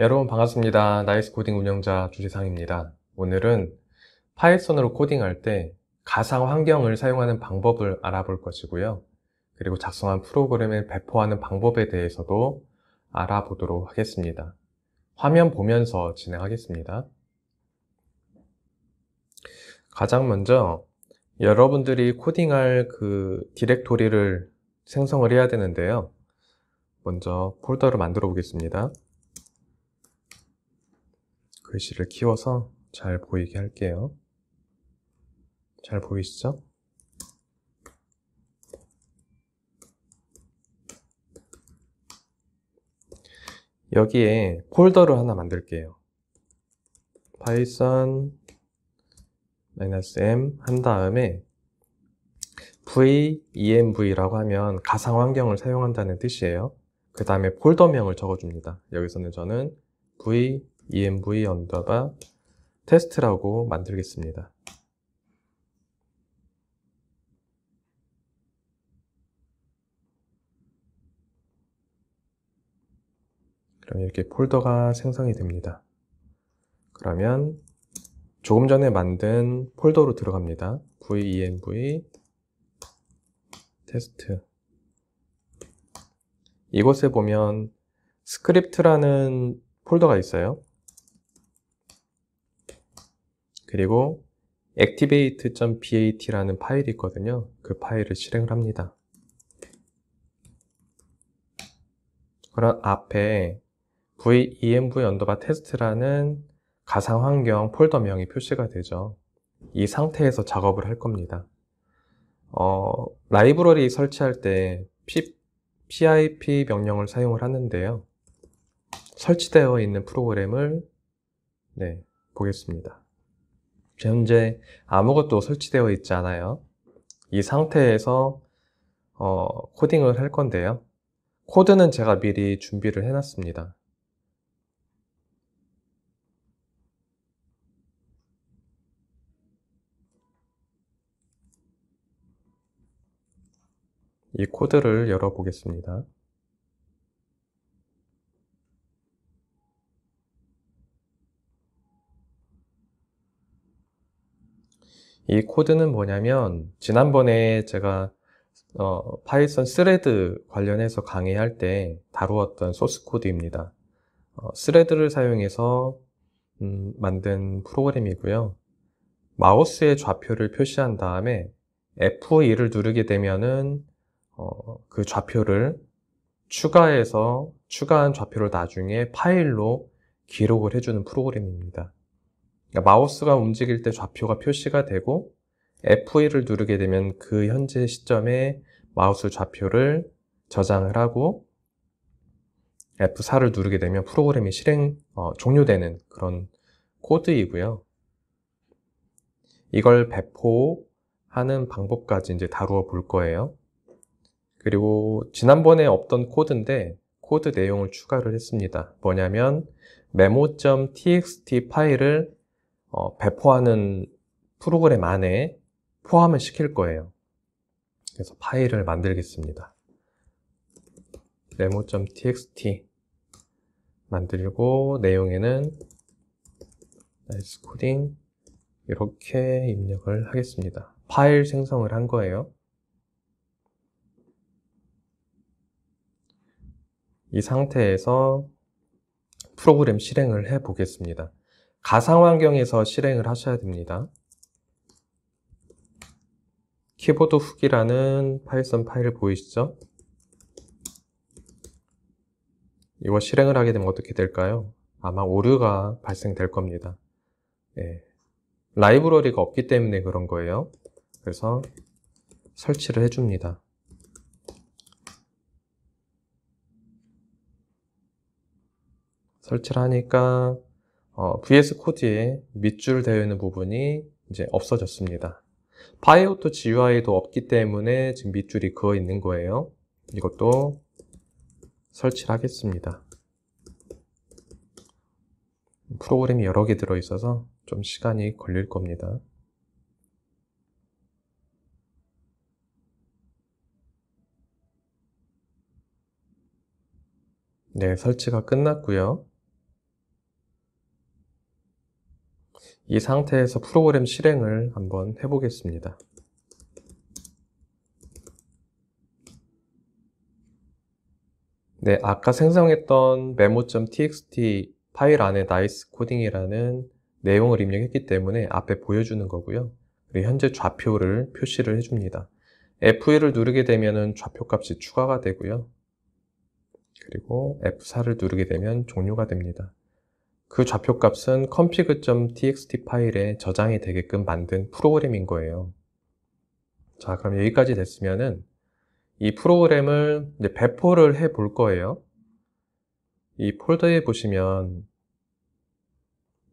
여러분 반갑습니다. 나이스 코딩 운영자 주지상입니다. 오늘은 파이썬으로 코딩할 때 가상 환경을 사용하는 방법을 알아볼 것이고요. 그리고 작성한 프로그램을 배포하는 방법에 대해서도 알아보도록 하겠습니다. 화면 보면서 진행하겠습니다. 가장 먼저 여러분들이 코딩할 그 디렉토리를 생성을 해야 되는데요. 먼저 폴더를 만들어 보겠습니다. 글씨를 키워서 잘 보이게 할게요. 잘 보이시죠? 여기에 폴더를 하나 만들게요. python -m 한 다음에 v env라고 하면 가상 환경을 사용한다는 뜻이에요. 그 다음에 폴더명을 적어줍니다. 여기서는 저는 v env 언더바 테스트라고 만들겠습니다. 그럼 이렇게 폴더가 생성이 됩니다. 그러면 조금 전에 만든 폴더로 들어갑니다. venv 테스트 이곳에 보면 스크립트라는 폴더가 있어요. 그리고 activate.bat라는 파일이 있거든요. 그 파일을 실행을 합니다. 그럼 앞에 venv 언더바 테스트라는 가상 환경 폴더명이 표시가 되죠. 이 상태에서 작업을 할 겁니다. 어, 라이브러리 설치할 때 pip 명령을 사용을 하는데요. 설치되어 있는 프로그램을 네, 보겠습니다. 현재 아무것도 설치되어 있지 않아요. 이 상태에서 어, 코딩을 할 건데요. 코드는 제가 미리 준비를 해놨습니다. 이 코드를 열어보겠습니다. 이 코드는 뭐냐면 지난번에 제가 어, 파이썬 스레드 관련해서 강의할 때 다루었던 소스 코드입니다. 어, 스레드를 사용해서 음, 만든 프로그램이고요. 마우스의 좌표를 표시한 다음에 F2를 누르게 되면은 어, 그 좌표를 추가해서 추가한 좌표를 나중에 파일로 기록을 해주는 프로그램입니다. 그러니까 마우스가 움직일 때 좌표가 표시가 되고 F1을 누르게 되면 그 현재 시점에 마우스 좌표를 저장을 하고 F4를 누르게 되면 프로그램이 실행 어, 종료되는 그런 코드이고요. 이걸 배포하는 방법까지 이제 다루어 볼 거예요. 그리고 지난번에 없던 코드인데 코드 내용을 추가를 했습니다. 뭐냐면 메모 t x t 파일을 어, 배포하는 프로그램 안에 포함을 시킬 거예요. 그래서 파일을 만들겠습니다. demo.txt 만들고 내용에는 나이스 코딩 이렇게 입력을 하겠습니다. 파일 생성을 한 거예요. 이 상태에서 프로그램 실행을 해 보겠습니다. 가상 환경에서 실행을 하셔야 됩니다. 키보드 후기라는 파이썬 파일 보이시죠? 이거 실행을 하게 되면 어떻게 될까요? 아마 오류가 발생될 겁니다. 예. 라이브러리가 없기 때문에 그런 거예요. 그래서 설치를 해줍니다. 설치를 하니까 어, VS 코드에 밑줄 되어 있는 부분이 이제 없어졌습니다. 바이오토 GUI도 없기 때문에 지금 밑줄이 그어 있는 거예요. 이것도 설치를 하겠습니다. 프로그램이 여러 개 들어있어서 좀 시간이 걸릴 겁니다. 네, 설치가 끝났고요. 이 상태에서 프로그램 실행을 한번 해보겠습니다. 네, 아까 생성했던 메모 m t x t 파일 안에 nice c o d i n g 이라는 내용을 입력했기 때문에 앞에 보여주는 거고요. 그리고 현재 좌표를 표시를 해줍니다. F1을 누르게 되면 좌표 값이 추가가 되고요. 그리고 F4를 누르게 되면 종료가 됩니다. 그 좌표값은 config.txt 파일에 저장이 되게끔 만든 프로그램인 거예요. 자, 그럼 여기까지 됐으면은 이 프로그램을 이제 배포를 해 볼 거예요. 이 폴더에 보시면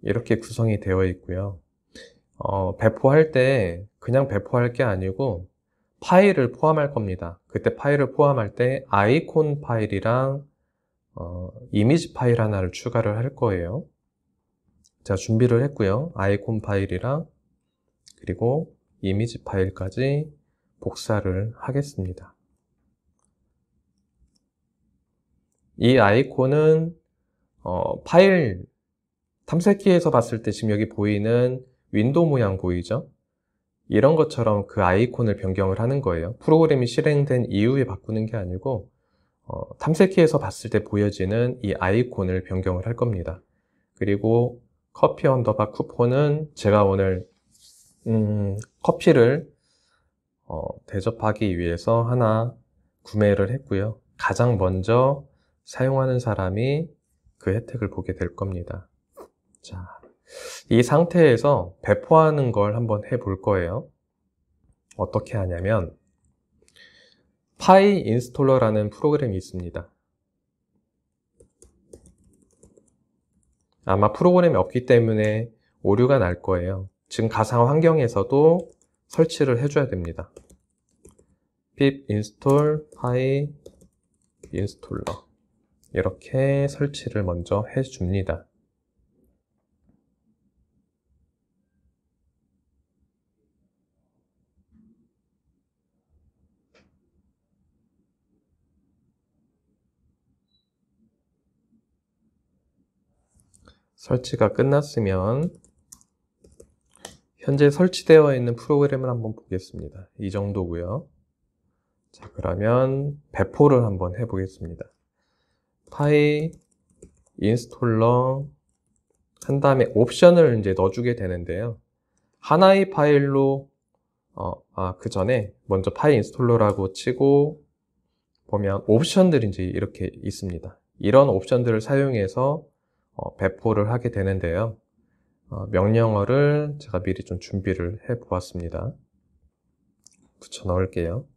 이렇게 구성이 되어 있고요. 어, 배포할 때 그냥 배포할 게 아니고 파일을 포함할 겁니다. 그때 파일을 포함할 때 아이콘 파일이랑 어, 이미지 파일 하나를 추가를 할 거예요. 자, 준비를 했고요. 아이콘 파일이랑 그리고 이미지 파일까지 복사를 하겠습니다. 이 아이콘은 어, 파일 탐색기에서 봤을 때 지금 여기 보이는 윈도우 모양 보이죠? 이런 것처럼 그 아이콘을 변경을 하는 거예요. 프로그램이 실행된 이후에 바꾸는 게 아니고 어, 탐색기에서 봤을 때 보여지는 이 아이콘을 변경을 할 겁니다. 그리고 커피 언더바 쿠폰은 제가 오늘 음, 커피를 어, 대접하기 위해서 하나 구매를 했고요. 가장 먼저 사용하는 사람이 그 혜택을 보게 될 겁니다. 자, 이 상태에서 배포하는 걸 한번 해볼 거예요. 어떻게 하냐면 파이 인스톨러라는 프로그램이 있습니다. 아마 프로그램이 없기 때문에 오류가 날 거예요. 지금 가상 환경에서도 설치를 해줘야 됩니다. pip install py installer 이렇게 설치를 먼저 해줍니다. 설치가 끝났으면 현재 설치되어 있는 프로그램을 한번 보겠습니다. 이 정도고요. 자 그러면 배포를 한번 해보겠습니다. 파이 인스톨러 한 다음에 옵션을 이제 넣어주게 되는데요. 하나의 파일로 어, 아, 그 전에 먼저 파이 인스톨러라고 치고 보면 옵션들이 이제 이렇게 있습니다. 이런 옵션들을 사용해서 어, 배포를 하게 되는데요. 어, 명령어를 제가 미리 좀 준비를 해 보았습니다. 붙여 넣을게요.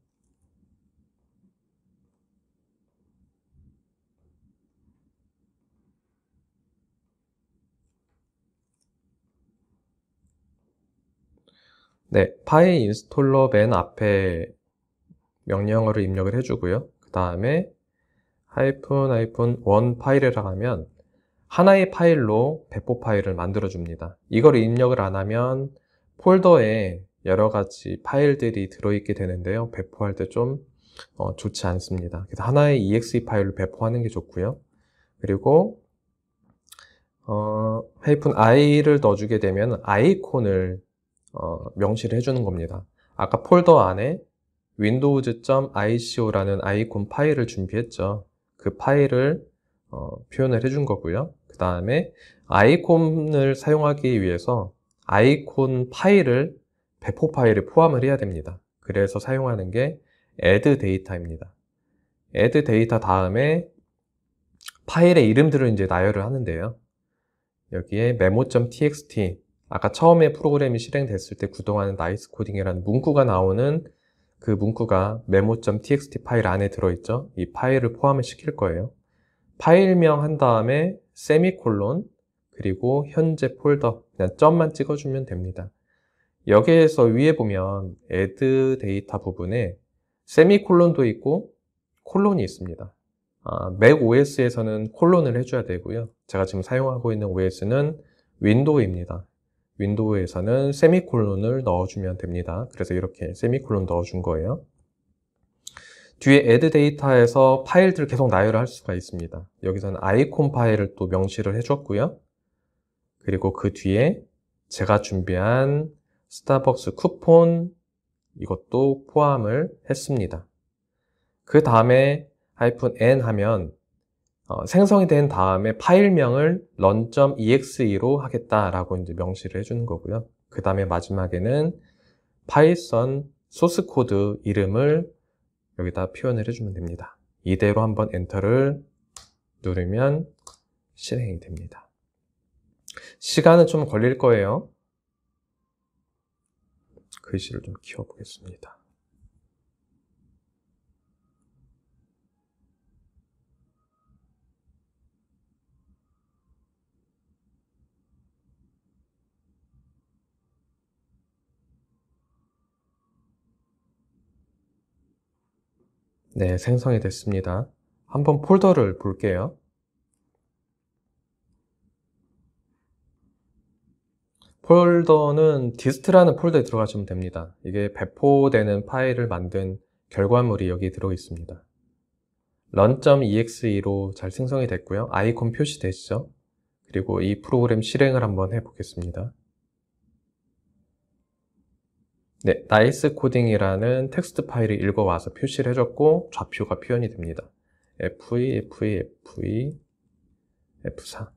네, 파이 인스톨러 맨 앞에 명령어를 입력을 해주고요. 그 다음에 하이픈 하이픈 원 파일이라고 하면 하나의 파일로 배포 파일을 만들어 줍니다. 이걸 입력을 안 하면 폴더에 여러 가지 파일들이 들어있게 되는데요. 배포할 때좀 어, 좋지 않습니다. 그래서 하나의 exe 파일로 배포하는 게 좋고요. 그리고 어, 이픈 i를 넣어주게 되면 아이콘을 어, 명시를 해주는 겁니다. 아까 폴더 안에 windows.ico라는 아이콘 파일을 준비했죠. 그 파일을 어, 표현을 해준 거고요. 다음에 아이콘을 사용하기 위해서 아이콘 파일을 배포 파일에 포함을 해야 됩니다. 그래서 사용하는 게 add d a t 입니다 add d a t 다음에 파일의 이름들을 이제 나열을 하는데요. 여기에 메모 m t x t 아까 처음에 프로그램이 실행됐을 때 구동하는 나이스 코딩이라는 문구가 나오는 그 문구가 메모 m t x t 파일 안에 들어있죠. 이 파일을 포함을 시킬 거예요. 파일명 한 다음에 세미콜론 그리고 현재 폴더 그냥 점만 찍어주면 됩니다. 여기에서 위에 보면 add 데이터 부분에 세미콜론도 있고 콜론이 있습니다. 아, 맥 OS에서는 콜론을 해줘야 되고요. 제가 지금 사용하고 있는 OS는 윈도우입니다. 윈도우에서는 세미콜론을 넣어주면 됩니다. 그래서 이렇게 세미콜론 넣어준 거예요. 뒤에 add 데이터에서 파일들을 계속 나열할 수가 있습니다. 여기서는 아이콘 파일을 또 명시를 해줬고요. 그리고 그 뒤에 제가 준비한 스타벅스 쿠폰 이것도 포함을 했습니다. 그 다음에 하이픈 -n 하면 어, 생성이 된 다음에 파일명을 run.exe로 하겠다라고 이제 명시를 해주는 거고요. 그 다음에 마지막에는 파이썬 소스 코드 이름을 여기다 표현을 해주면 됩니다. 이대로 한번 엔터를 누르면 실행이 됩니다. 시간은 좀 걸릴 거예요. 글씨를 좀 키워보겠습니다. 네, 생성이 됐습니다. 한번 폴더를 볼게요. 폴더는 디스트라는 폴더에 들어가시면 됩니다. 이게 배포되는 파일을 만든 결과물이 여기 들어 있습니다. run.exe로 잘 생성이 됐고요. 아이콘 표시되시죠? 그리고 이 프로그램 실행을 한번 해보겠습니다. 네, 나이스 코딩이라는 텍스트 파일을 읽어와서 표시를 해줬고 좌표가 표현이 됩니다. FE, FE, FE, F4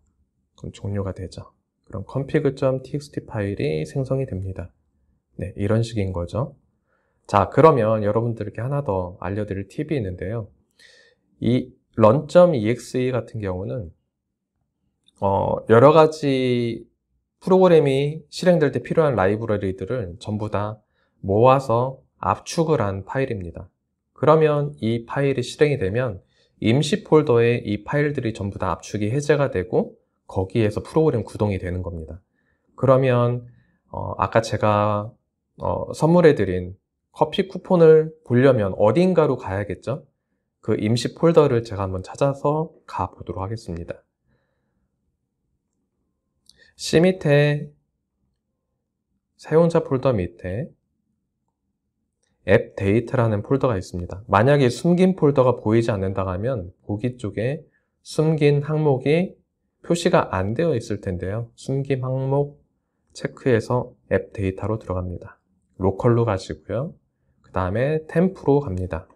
그럼 종료가 되죠. 그럼 config.txt 파일이 생성이 됩니다. 네, 이런 식인 거죠. 자, 그러면 여러분들께 하나 더 알려드릴 팁이 있는데요. 이 run.exe 같은 경우는 어, 여러 가지 프로그램이 실행될 때 필요한 라이브러리들을 전부 다 모아서 압축을 한 파일입니다. 그러면 이 파일이 실행이 되면 임시 폴더에 이 파일들이 전부 다 압축이 해제가 되고 거기에서 프로그램 구동이 되는 겁니다. 그러면 어, 아까 제가 어, 선물해드린 커피 쿠폰을 보려면 어딘가로 가야겠죠? 그 임시 폴더를 제가 한번 찾아서 가보도록 하겠습니다. C 밑에 사용자 폴더 밑에 앱 데이터라는 폴더가 있습니다. 만약에 숨긴 폴더가 보이지 않는다 하면 보기 쪽에 숨긴 항목이 표시가 안 되어 있을 텐데요. 숨긴 항목 체크해서 앱 데이터로 들어갑니다. 로컬로 가시고요. 그 다음에 템프로 갑니다.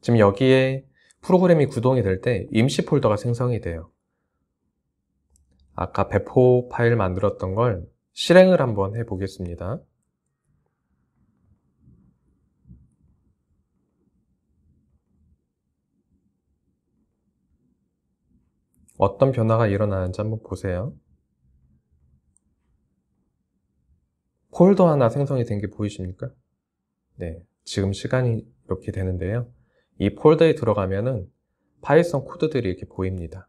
지금 여기에 프로그램이 구동이 될 때 임시 폴더가 생성이 돼요. 아까 배포 파일 만들었던 걸 실행을 한번 해 보겠습니다. 어떤 변화가 일어나는지 한번 보세요. 폴더 하나 생성이 된 게 보이십니까? 네, 지금 시간이 이렇게 되는데요. 이 폴더에 들어가면은 파이썬 코드들이 이렇게 보입니다.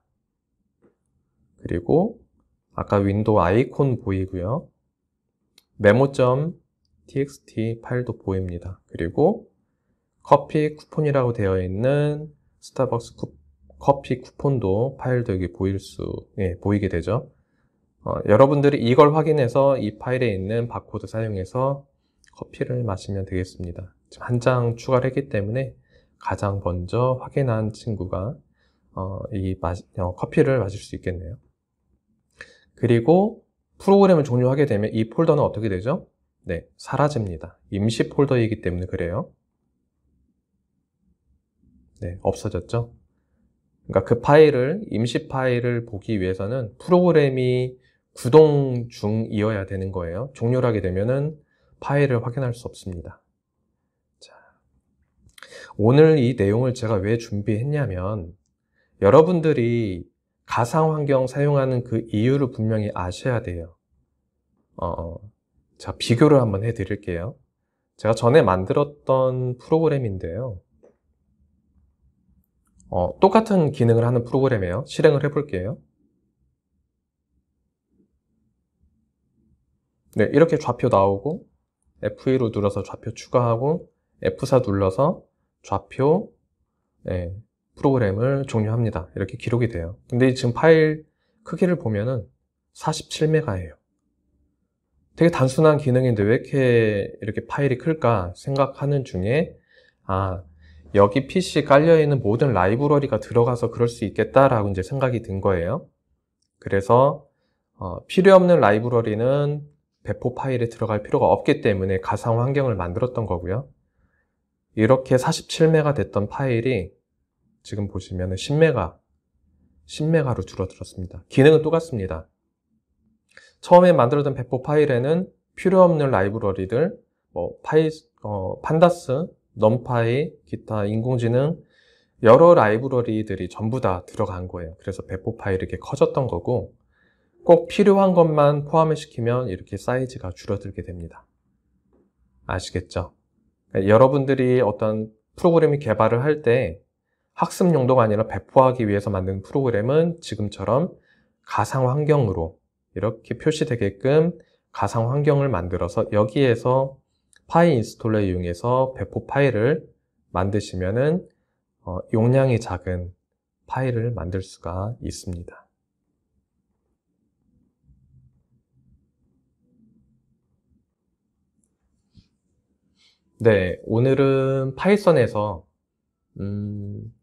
그리고 아까 윈도우 아이콘 보이고요. 메모.txt 파일도 보입니다. 그리고 커피 쿠폰이라고 되어 있는 스타벅스 쿠, 커피 쿠폰도 파일도 여기 보일 수, 예, 보이게 되죠. 어, 여러분들이 이걸 확인해서 이 파일에 있는 바코드 사용해서 커피를 마시면 되겠습니다. 한 장 추가를 했기 때문에 가장 먼저 확인한 친구가 어, 이 마, 어, 커피를 마실 수 있겠네요. 그리고 프로그램을 종료하게 되면 이 폴더는 어떻게 되죠? 네, 사라집니다. 임시 폴더이기 때문에 그래요. 네, 없어졌죠? 그러니까 그 파일을, 임시 파일을 보기 위해서는 프로그램이 구동 중이어야 되는 거예요. 종료를 하게 되면은 파일을 확인할 수 없습니다. 자, 오늘 이 내용을 제가 왜 준비했냐면 여러분들이 가상 환경 사용하는 그 이유를 분명히 아셔야 돼요. 어, 어. 자, 비교를 한번 해 드릴게요. 제가 전에 만들었던 프로그램인데요. 어, 똑같은 기능을 하는 프로그램이에요. 실행을 해 볼게요. 네, 이렇게 좌표 나오고 F1로 눌러서 좌표 추가하고 F4 눌러서 좌표 네, 프로그램을 종료합니다. 이렇게 기록이 돼요. 근데 지금 파일 크기를 보면은 47메가예요. 되게 단순한 기능인데 왜 이렇게 이렇게 파일이 클까 생각하는 중에 아 여기 PC 깔려 있는 모든 라이브러리가 들어가서 그럴 수 있겠다라고 이제 생각이 든 거예요. 그래서 어, 필요 없는 라이브러리는 배포 파일에 들어갈 필요가 없기 때문에 가상 환경을 만들었던 거고요. 이렇게 47메가 됐던 파일이 지금 보시면 10메가, 10메가로 줄어들었습니다. 기능은 똑같습니다. 처음에 만들어둔 배포 파일에는 필요없는 라이브러리들, 뭐 파이, 어, 판다스, 넘파이, 기타, 인공지능 여러 라이브러리들이 전부 다 들어간 거예요. 그래서 배포 파일이 이렇게 커졌던 거고 꼭 필요한 것만 포함을 시키면 이렇게 사이즈가 줄어들게 됩니다. 아시겠죠? 그러니까 여러분들이 어떤 프로그램이 개발을 할때 학습 용도가 아니라 배포하기 위해서 만든 프로그램은 지금처럼 가상 환경으로 이렇게 표시되게끔 가상 환경을 만들어서 여기에서 파이 인스톨러 이용해서 배포 파일을 만드시면은 어, 용량이 작은 파일을 만들 수가 있습니다. 네, 오늘은 파이썬에서 음,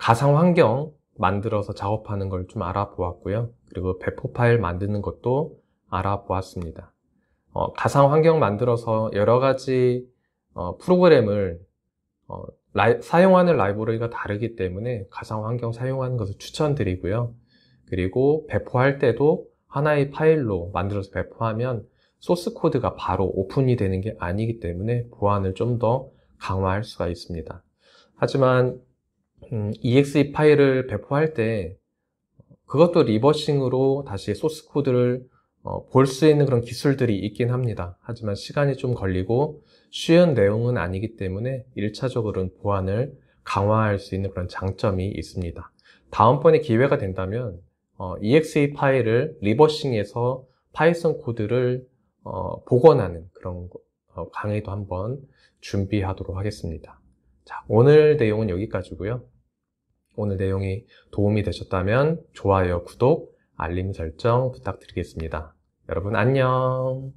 가상 환경 만들어서 작업하는 걸 좀 알아보았고요. 그리고 배포 파일 만드는 것도 알아보았습니다. 어, 가상 환경 만들어서 여러 가지 어, 프로그램을 어, 라이, 사용하는 라이브러리가 다르기 때문에 가상 환경 사용하는 것을 추천드리고요. 그리고 배포할 때도 하나의 파일로 만들어서 배포하면 소스 코드가 바로 오픈이 되는 게 아니기 때문에 보안을 좀 더 강화할 수가 있습니다. 하지만 음, exe e 파일을 배포할 때 그것도 리버싱으로 다시 소스 코드를 어, 볼수 있는 그런 기술들이 있긴 합니다. 하지만 시간이 좀 걸리고 쉬운 내용은 아니기 때문에 1차적으로는 보안을 강화할 수 있는 그런 장점이 있습니다. 다음번에 기회가 된다면 어, exe e 파일을 리버싱에서 파이썬 코드를 어, 복원하는 그런 어, 강의도 한번 준비하도록 하겠습니다. 자, 오늘 내용은 여기까지고요. 오늘 내용이 도움이 되셨다면 좋아요, 구독, 알림 설정 부탁드리겠습니다. 여러분 안녕!